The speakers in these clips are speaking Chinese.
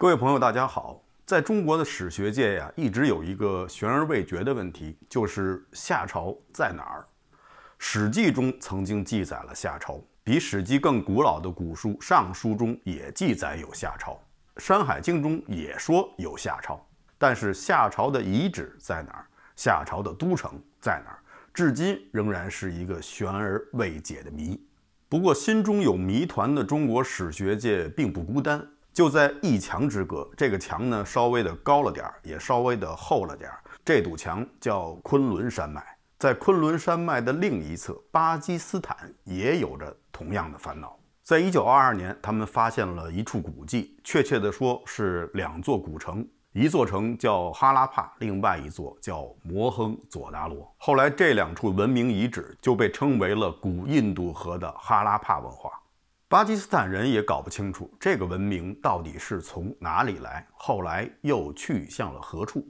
各位朋友，大家好。在中国的史学界呀，一直有一个悬而未决的问题，就是夏朝在哪儿？《史记》中曾经记载了夏朝，比《史记》更古老的古书《尚书》中也记载有夏朝，《山海经》中也说有夏朝。但是夏朝的遗址在哪儿？夏朝的都城在哪儿？至今仍然是一个悬而未解的谜。不过，心中有谜团的中国史学界并不孤单。就在一墙之隔，这个墙呢稍微的高了点儿，也稍微的厚了点儿。这堵墙叫昆仑山脉，在昆仑山脉的另一侧，巴基斯坦也有着同样的烦恼。在一九二二年，他们发现了一处古迹，确切的说是两座古城，一座城叫哈拉帕，另外一座叫摩亨佐达罗。后来这两处文明遗址就被称为了古印度河的哈拉帕文化。巴基斯坦人也搞不清楚这个文明到底是从哪里来，后来又去向了何处。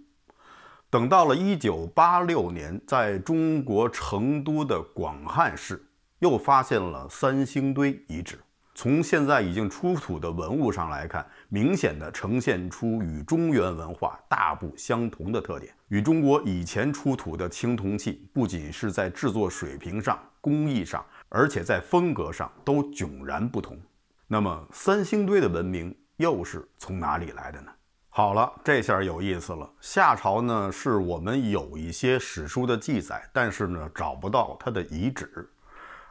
等到了一九八六年，在中国成都的广汉市又发现了三星堆遗址。从现在已经出土的文物上来看，明显的呈现出与中原文化大不相同的特点。与中国以前出土的青铜器，不仅是在制作水平上、工艺上。而且在风格上都迥然不同。那么三星堆的文明又是从哪里来的呢？好了，这下有意思了。夏朝呢是我们有一些史书的记载，但是呢找不到它的遗址；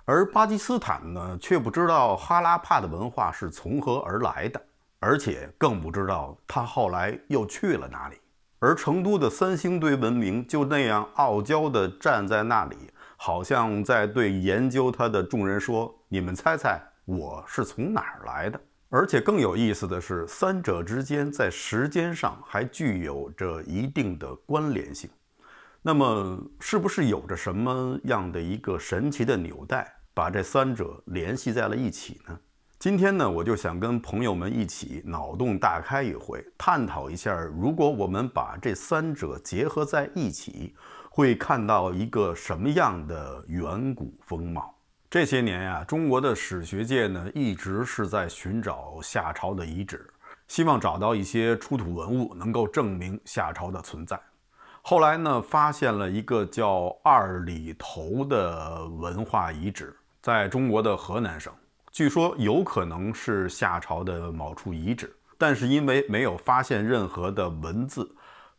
而巴基斯坦呢却不知道哈拉帕的文化是从何而来的，而且更不知道它后来又去了哪里。而成都的三星堆文明就那样傲娇地站在那里。好像在对研究他的众人说：“你们猜猜我是从哪儿来的？”而且更有意思的是，三者之间在时间上还具有着一定的关联性。那么，是不是有着什么样的一个神奇的纽带，把这三者联系在了一起呢？今天呢，我就想跟朋友们一起脑洞大开一回，探讨一下，如果我们把这三者结合在一起。会看到一个什么样的远古风貌？这些年啊，中国的史学界呢，一直是在寻找夏朝的遗址，希望找到一些出土文物能够证明夏朝的存在。后来呢，发现了一个叫二里头的文化遗址，在中国的河南省，据说有可能是夏朝的某处遗址，但是因为没有发现任何的文字。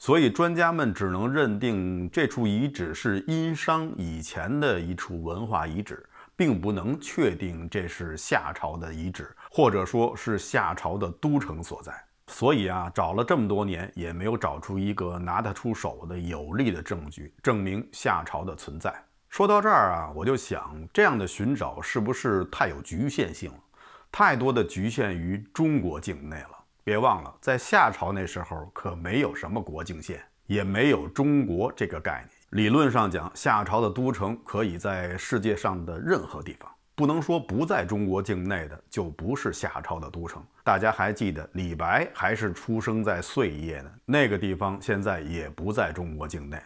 所以，专家们只能认定这处遗址是殷商以前的一处文化遗址，并不能确定这是夏朝的遗址，或者说是夏朝的都城所在。所以啊，找了这么多年，也没有找出一个拿得出手的有力的证据，证明夏朝的存在。说到这儿啊，我就想，这样的寻找是不是太有局限性了？太多的局限于中国境内了。别忘了，在夏朝那时候，可没有什么国境线，也没有“中国”这个概念。理论上讲，夏朝的都城可以在世界上的任何地方，不能说不在中国境内的就不是夏朝的都城。大家还记得，李白还是出生在碎叶呢，那个地方现在也不在中国境内。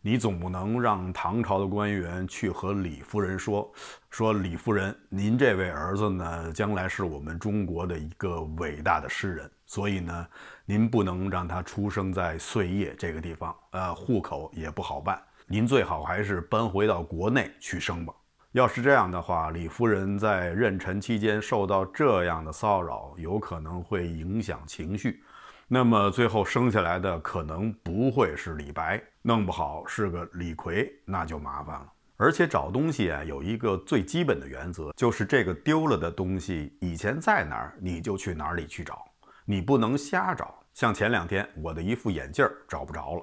你总不能让唐朝的官员去和李夫人说：“说李夫人，您这位儿子呢，将来是我们中国的一个伟大的诗人。”所以呢，您不能让他出生在碎叶这个地方，呃，户口也不好办。您最好还是搬回到国内去生吧。要是这样的话，李夫人在妊娠期间受到这样的骚扰，有可能会影响情绪。那么最后生下来的可能不会是李白，弄不好是个李逵，那就麻烦了。而且找东西啊，有一个最基本的原则，就是这个丢了的东西以前在哪儿，你就去哪里去找。你不能瞎找，像前两天我的一副眼镜儿找不着了，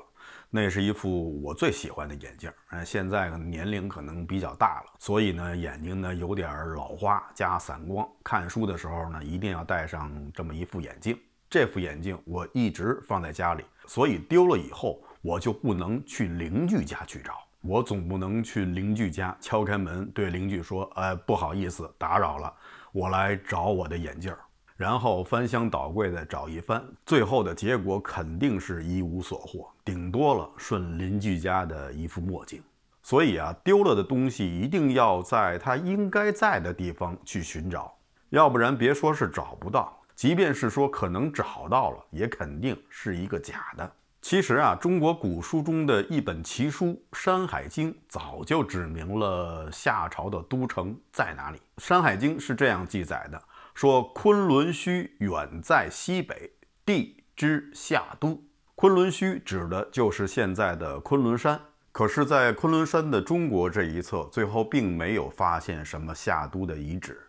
那是一副我最喜欢的眼镜。嗯，现在年龄可能比较大了，所以呢眼睛呢有点老花加散光，看书的时候呢一定要戴上这么一副眼镜。这副眼镜我一直放在家里，所以丢了以后我就不能去邻居家去找。我总不能去邻居家敲开门对邻居说：“呃，不好意思，打扰了，我来找我的眼镜儿。”然后翻箱倒柜的找一番，最后的结果肯定是一无所获，顶多了顺邻居家的一副墨镜。所以啊，丢了的东西一定要在它应该在的地方去寻找，要不然别说是找不到，即便是说可能找到了，也肯定是一个假的。其实啊，中国古书中的一本奇书《山海经》早就指明了夏朝的都城在哪里。《山海经》是这样记载的。说昆仑虚远在西北，地之夏都。昆仑虚指的就是现在的昆仑山。可是，在昆仑山的中国这一侧，最后并没有发现什么夏都的遗址。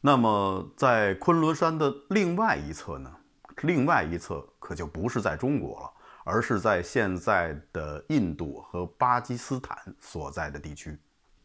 那么，在昆仑山的另外一侧呢？另外一侧可就不是在中国了，而是在现在的印度和巴基斯坦所在的地区。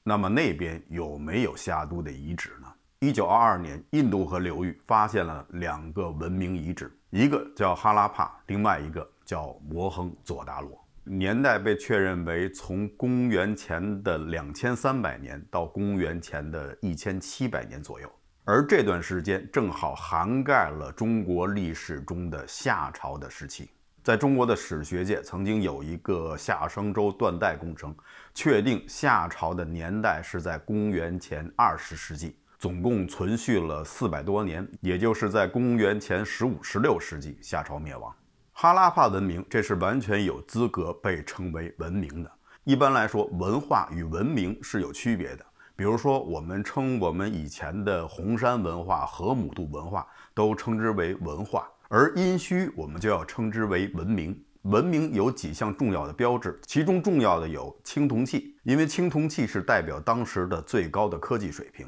那么那边有没有夏都的遗址呢？一九二二年，印度河流域发现了两个文明遗址，一个叫哈拉帕，另外一个叫摩亨佐达罗。年代被确认为从公元前的两千三百年到公元前的一千七百年左右，而这段时间正好涵盖了中国历史中的夏朝的时期。在中国的史学界，曾经有一个夏商周断代工程，确定夏朝的年代是在公元前二十世纪。总共存续了四百多年，也就是在公元前十五、十六世纪，夏朝灭亡。哈拉帕文明，这是完全有资格被称为文明的。一般来说，文化与文明是有区别的。比如说，我们称我们以前的红山文化、河姆渡文化都称之为文化，而殷墟我们就要称之为文明。文明有几项重要的标志，其中重要的有青铜器，因为青铜器是代表当时的最高的科技水平。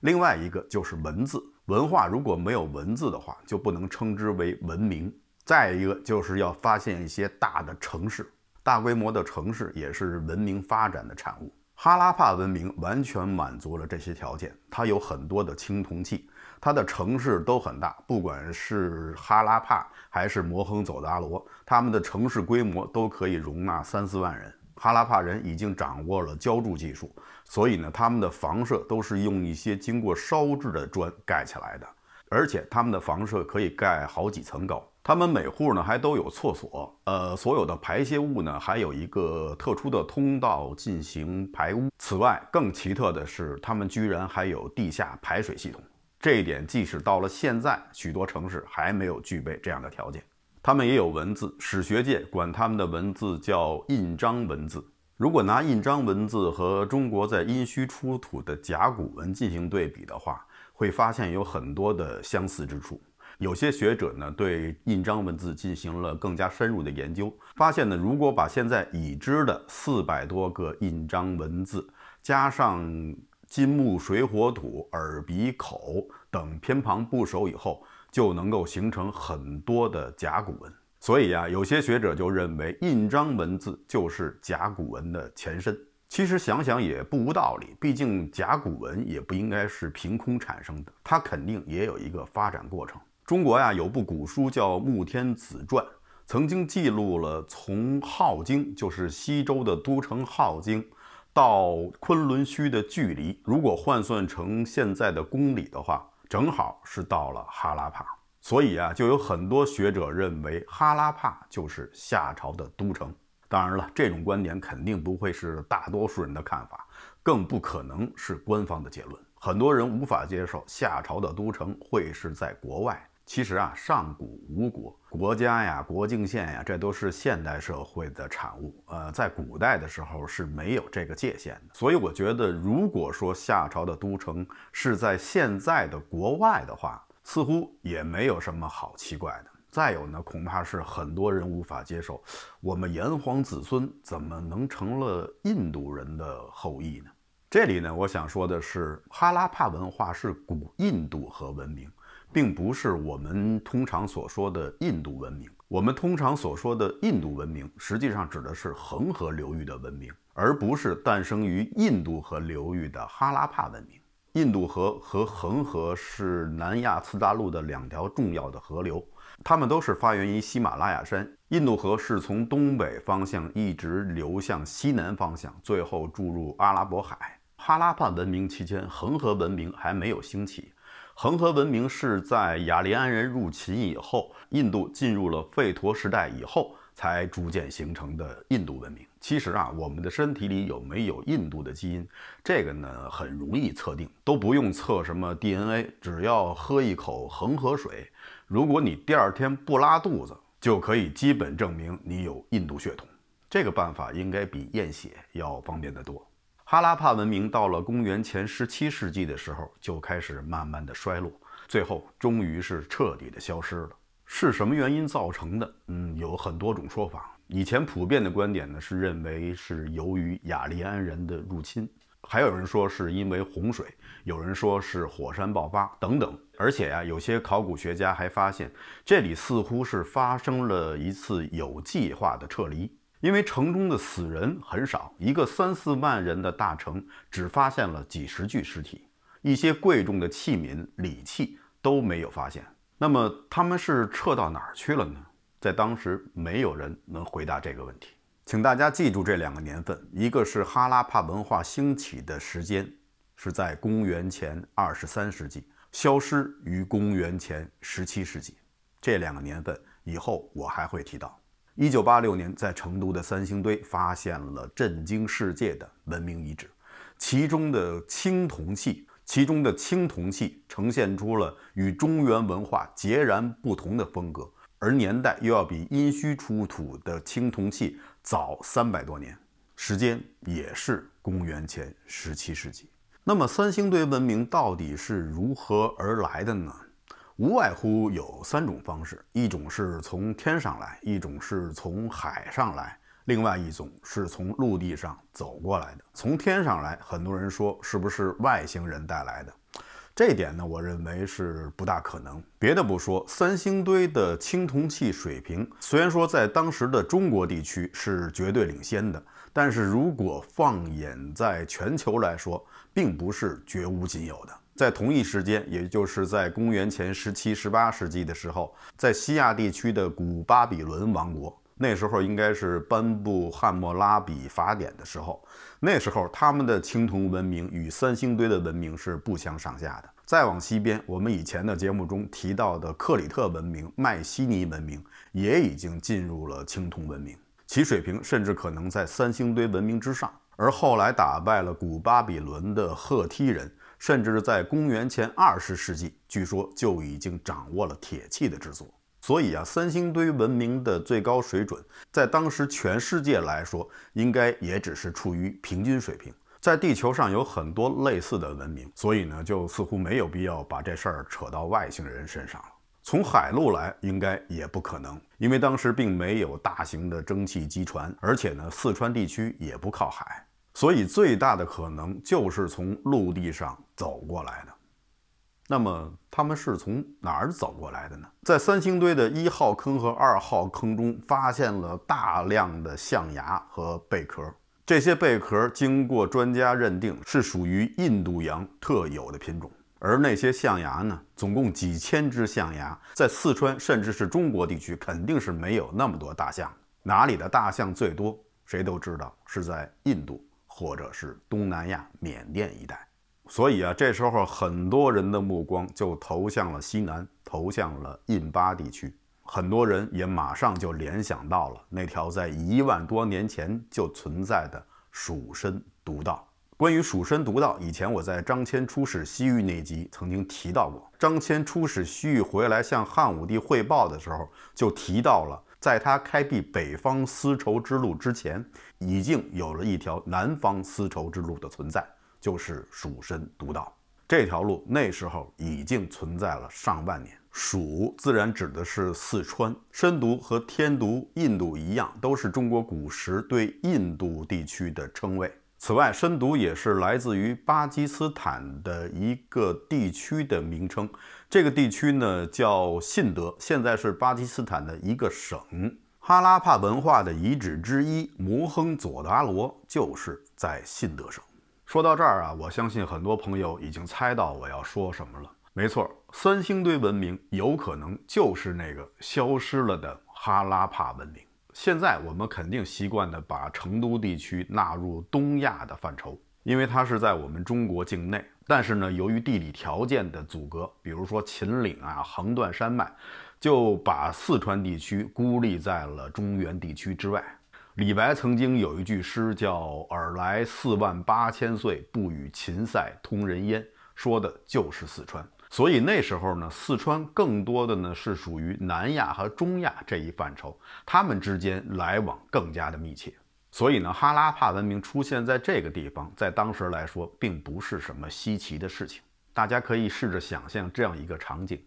另外一个就是文字文化，如果没有文字的话，就不能称之为文明。再一个就是要发现一些大的城市，大规模的城市也是文明发展的产物。哈拉帕文明完全满足了这些条件，它有很多的青铜器，它的城市都很大，不管是哈拉帕还是摩亨佐达罗，他们的城市规模都可以容纳三四万人。哈拉帕人已经掌握了浇筑技术，所以呢，他们的房舍都是用一些经过烧制的砖盖起来的，而且他们的房舍可以盖好几层高。他们每户呢还都有厕所，呃，所有的排泄物呢，还有一个特殊的通道进行排污。此外，更奇特的是，他们居然还有地下排水系统，这一点即使到了现在，许多城市还没有具备这样的条件。他们也有文字，史学界管他们的文字叫印章文字。如果拿印章文字和中国在殷墟出土的甲骨文进行对比的话，会发现有很多的相似之处。有些学者呢，对印章文字进行了更加深入的研究，发现呢，如果把现在已知的四百多个印章文字加上金、木、水、火、土、耳、鼻、口等偏旁部首以后，就能够形成很多的甲骨文，所以啊，有些学者就认为印章文字就是甲骨文的前身。其实想想也不无道理，毕竟甲骨文也不应该是凭空产生的，它肯定也有一个发展过程。中国呀，有部古书叫《穆天子传》，曾经记录了从镐京（就是西周的都城镐京）到昆仑虚的距离。如果换算成现在的公里的话，正好是到了哈拉帕，所以啊，就有很多学者认为哈拉帕就是夏朝的都城。当然了，这种观点肯定不会是大多数人的看法，更不可能是官方的结论。很多人无法接受夏朝的都城会是在国外。其实啊，上古吴国国家呀、国境线呀，这都是现代社会的产物。呃，在古代的时候是没有这个界限的。所以我觉得，如果说夏朝的都城是在现在的国外的话，似乎也没有什么好奇怪的。再有呢，恐怕是很多人无法接受，我们炎黄子孙怎么能成了印度人的后裔呢？这里呢，我想说的是，哈拉帕文化是古印度和文明。并不是我们通常所说的印度文明。我们通常所说的印度文明，实际上指的是恒河流域的文明，而不是诞生于印度河流域的哈拉帕文明。印度河和恒河是南亚次大陆的两条重要的河流，它们都是发源于喜马拉雅山。印度河是从东北方向一直流向西南方向，最后注入阿拉伯海。哈拉帕文明期间，恒河文明还没有兴起。恒河文明是在雅利安人入侵以后，印度进入了吠陀时代以后，才逐渐形成的印度文明。其实啊，我们的身体里有没有印度的基因，这个呢很容易测定，都不用测什么 DNA，只要喝一口恒河水，如果你第二天不拉肚子，就可以基本证明你有印度血统。这个办法应该比验血要方便得多。哈拉帕文明到了公元前十七世纪的时候，就开始慢慢的衰落，最后终于是彻底的消失了。是什么原因造成的？嗯，有很多种说法。以前普遍的观点呢，是认为是由于雅利安人的入侵，还有人说是因为洪水，有人说是火山爆发等等。而且呀，有些考古学家还发现，这里似乎是发生了一次有计划的撤离。因为城中的死人很少，一个三四万人的大城只发现了几十具尸体，一些贵重的器皿、礼器都没有发现。那么他们是撤到哪儿去了呢？在当时没有人能回答这个问题。请大家记住这两个年份：一个是哈拉帕文化兴起的时间，是在公元前二十三世纪；消失于公元前十七世纪。这两个年份以后，我还会提到。一九八六年，在成都的三星堆发现了震惊世界的文明遗址，其中的青铜器，其中的青铜器呈现出了与中原文化截然不同的风格，而年代又要比殷墟出土的青铜器早三百多年，时间也是公元前十七世纪。那么，三星堆文明到底是如何而来的呢？无外乎有三种方式：一种是从天上来，一种是从海上来，另外一种是从陆地上走过来的。从天上来，很多人说是不是外星人带来的？这点呢，我认为是不大可能。别的不说，三星堆的青铜器水平虽然说在当时的中国地区是绝对领先的，但是如果放眼在全球来说，并不是绝无仅有的。在同一时间，也就是在公元前十七、十八世纪的时候，在西亚地区的古巴比伦王国，那时候应该是颁布《汉谟拉比法典》的时候。那时候，他们的青铜文明与三星堆的文明是不相上下的。再往西边，我们以前的节目中提到的克里特文明、迈锡尼文明，也已经进入了青铜文明，其水平甚至可能在三星堆文明之上。而后来打败了古巴比伦的赫梯人。甚至在公元前二十世纪，据说就已经掌握了铁器的制作。所以啊，三星堆文明的最高水准，在当时全世界来说，应该也只是处于平均水平。在地球上有很多类似的文明，所以呢，就似乎没有必要把这事儿扯到外星人身上了。从海路来，应该也不可能，因为当时并没有大型的蒸汽机船，而且呢，四川地区也不靠海。所以，最大的可能就是从陆地上走过来的。那么，他们是从哪儿走过来的呢？在三星堆的一号坑和二号坑中，发现了大量的象牙和贝壳。这些贝壳经过专家认定，是属于印度洋特有的品种。而那些象牙呢？总共几千只象牙，在四川甚至是中国地区肯定是没有那么多大象。哪里的大象最多？谁都知道是在印度。或者是东南亚缅甸一带，所以啊，这时候很多人的目光就投向了西南，投向了印巴地区。很多人也马上就联想到了那条在一万多年前就存在的蜀身毒道。关于蜀身毒道，以前我在《张骞出使西域》那集曾经提到过，张骞出使西域回来向汉武帝汇报的时候，就提到了。在他开辟北方丝绸之路之前，已经有了一条南方丝绸之路的存在，就是蜀身独道这条路。那时候已经存在了上万年。蜀自然指的是四川，身毒和天毒，印度一样，都是中国古时对印度地区的称谓。此外，身毒也是来自于巴基斯坦的一个地区的名称。这个地区呢叫信德，现在是巴基斯坦的一个省。哈拉帕文化的遗址之一摩亨佐达罗就是在信德省。说到这儿啊，我相信很多朋友已经猜到我要说什么了。没错，三星堆文明有可能就是那个消失了的哈拉帕文明。现在我们肯定习惯的把成都地区纳入东亚的范畴，因为它是在我们中国境内。但是呢，由于地理条件的阻隔，比如说秦岭啊、横断山脉，就把四川地区孤立在了中原地区之外。李白曾经有一句诗叫“尔来四万八千岁，不与秦塞通人烟”，说的就是四川。所以那时候呢，四川更多的呢是属于南亚和中亚这一范畴，他们之间来往更加的密切。所以呢，哈拉帕文明出现在这个地方，在当时来说并不是什么稀奇的事情。大家可以试着想象这样一个场景：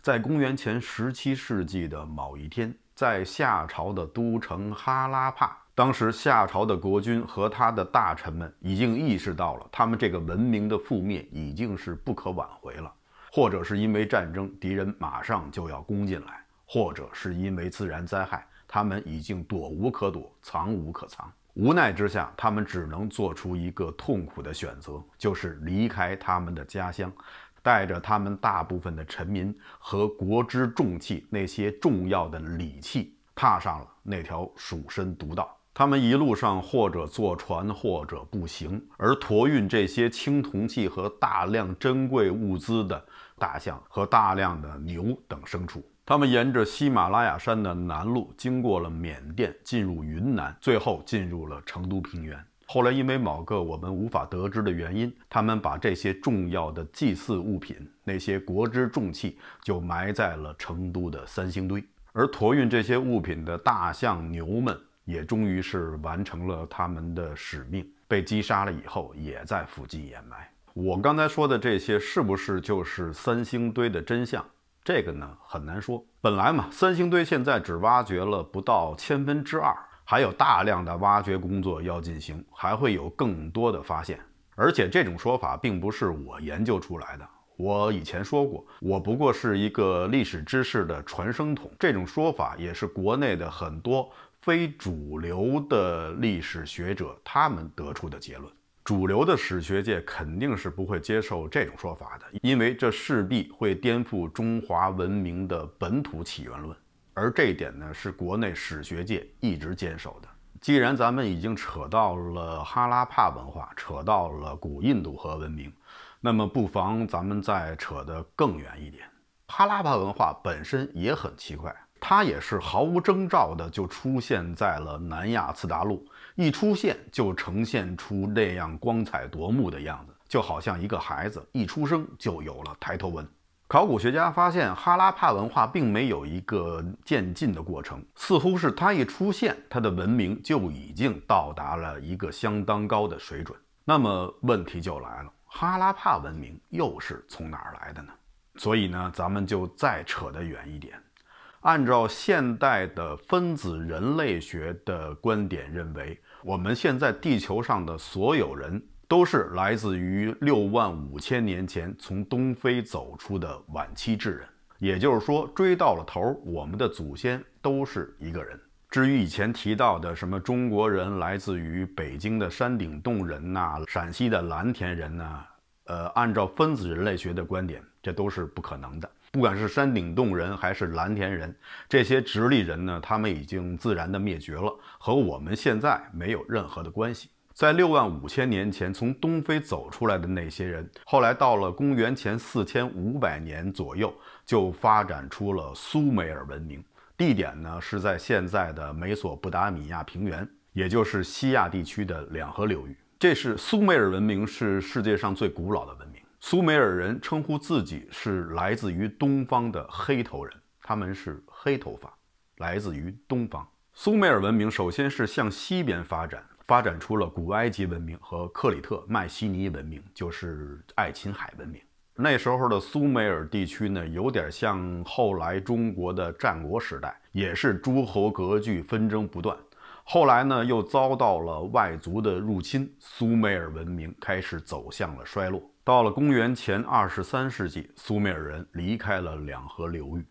在公元前十七世纪的某一天，在夏朝的都城哈拉帕，当时夏朝的国君和他的大臣们已经意识到了，他们这个文明的覆灭已经是不可挽回了，或者是因为战争，敌人马上就要攻进来，或者是因为自然灾害。他们已经躲无可躲，藏无可藏，无奈之下，他们只能做出一个痛苦的选择，就是离开他们的家乡，带着他们大部分的臣民和国之重器，那些重要的礼器，踏上了那条蜀身独道。他们一路上或者坐船，或者步行，而驮运这些青铜器和大量珍贵物资的大象和大量的牛等牲畜。他们沿着喜马拉雅山的南路，经过了缅甸，进入云南，最后进入了成都平原。后来因为某个我们无法得知的原因，他们把这些重要的祭祀物品，那些国之重器，就埋在了成都的三星堆。而驮运这些物品的大象牛们，也终于是完成了他们的使命，被击杀了以后，也在附近掩埋。我刚才说的这些，是不是就是三星堆的真相？这个呢很难说。本来嘛，三星堆现在只挖掘了不到千分之二，还有大量的挖掘工作要进行，还会有更多的发现。而且这种说法并不是我研究出来的，我以前说过，我不过是一个历史知识的传声筒。这种说法也是国内的很多非主流的历史学者他们得出的结论。主流的史学界肯定是不会接受这种说法的，因为这势必会颠覆中华文明的本土起源论，而这一点呢，是国内史学界一直坚守的。既然咱们已经扯到了哈拉帕文化，扯到了古印度河文明，那么不妨咱们再扯得更远一点。哈拉帕文化本身也很奇怪。它也是毫无征兆的就出现在了南亚次大陆，一出现就呈现出那样光彩夺目的样子，就好像一个孩子一出生就有了抬头纹。考古学家发现，哈拉帕文化并没有一个渐进的过程，似乎是它一出现，它的文明就已经到达了一个相当高的水准。那么问题就来了，哈拉帕文明又是从哪来的呢？所以呢，咱们就再扯得远一点。按照现代的分子人类学的观点认为，我们现在地球上的所有人都是来自于六万五千年前从东非走出的晚期智人。也就是说，追到了头，我们的祖先都是一个人。至于以前提到的什么中国人来自于北京的山顶洞人呐，陕西的蓝田人呐，呃，按照分子人类学的观点，这都是不可能的。不管是山顶洞人还是蓝田人，这些直立人呢，他们已经自然的灭绝了，和我们现在没有任何的关系。在六万五千年前，从东非走出来的那些人，后来到了公元前四千五百年左右，就发展出了苏美尔文明。地点呢是在现在的美索不达米亚平原，也就是西亚地区的两河流域。这是苏美尔文明，是世界上最古老的文明。苏美尔人称呼自己是来自于东方的黑头人，他们是黑头发，来自于东方。苏美尔文明首先是向西边发展，发展出了古埃及文明和克里特迈锡尼文明，就是爱琴海文明。那时候的苏美尔地区呢，有点像后来中国的战国时代，也是诸侯割据，纷争不断。后来呢，又遭到了外族的入侵，苏美尔文明开始走向了衰落。到了公元前二十三世纪，苏美尔人离开了两河流域，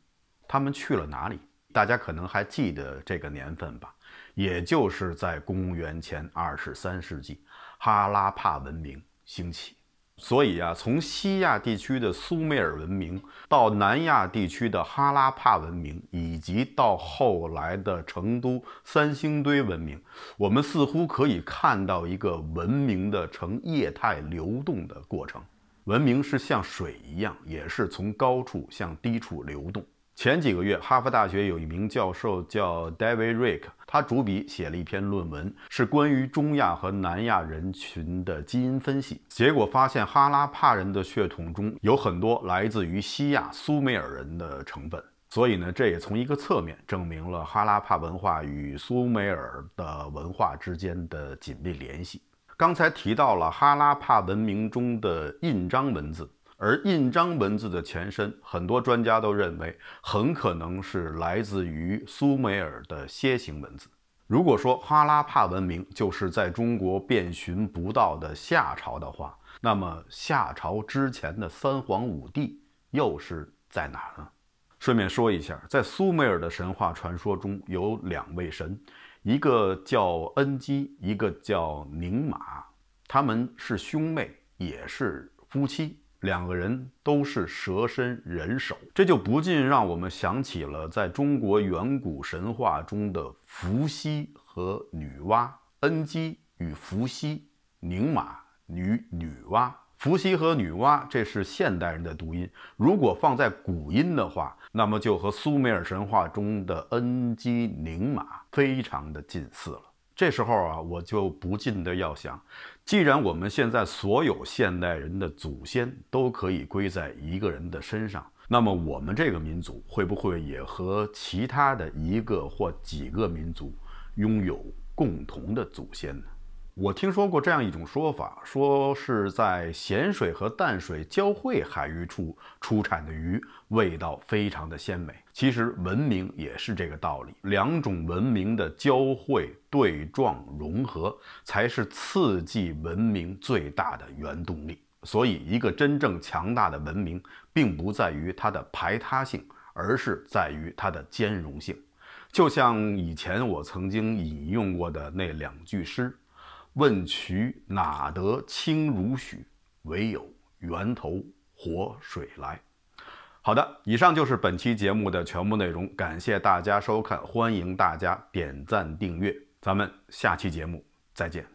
他们去了哪里？大家可能还记得这个年份吧，也就是在公元前二十三世纪，哈拉帕文明兴起。所以啊，从西亚地区的苏美尔文明，到南亚地区的哈拉帕文明，以及到后来的成都三星堆文明，我们似乎可以看到一个文明的呈液态流动的过程。文明是像水一样，也是从高处向低处流动。前几个月，哈佛大学有一名教授叫 David r i c k 他主笔写了一篇论文，是关于中亚和南亚人群的基因分析。结果发现，哈拉帕人的血统中有很多来自于西亚苏美尔人的成分。所以呢，这也从一个侧面证明了哈拉帕文化与苏美尔的文化之间的紧密联系。刚才提到了哈拉帕文明中的印章文字。而印章文字的前身，很多专家都认为很可能是来自于苏美尔的楔形文字。如果说哈拉帕文明就是在中国遍寻不到的夏朝的话，那么夏朝之前的三皇五帝又是在哪呢？顺便说一下，在苏美尔的神话传说中有两位神，一个叫恩基，一个叫宁玛，他们是兄妹，也是夫妻。两个人都是蛇身人首，这就不禁让我们想起了在中国远古神话中的伏羲和女娲，恩姬与伏羲，宁玛与女娲，伏羲和女娲，这是现代人的读音，如果放在古音的话，那么就和苏美尔神话中的恩基、宁玛非常的近似了。这时候啊，我就不禁的要想，既然我们现在所有现代人的祖先都可以归在一个人的身上，那么我们这个民族会不会也和其他的一个或几个民族拥有共同的祖先？呢？我听说过这样一种说法，说是在咸水和淡水交汇海域处出产的鱼味道非常的鲜美。其实文明也是这个道理，两种文明的交汇、对撞、融合，才是刺激文明最大的原动力。所以，一个真正强大的文明，并不在于它的排他性，而是在于它的兼容性。就像以前我曾经引用过的那两句诗。问渠哪得清如许？唯有源头活水来。好的，以上就是本期节目的全部内容，感谢大家收看，欢迎大家点赞订阅，咱们下期节目再见。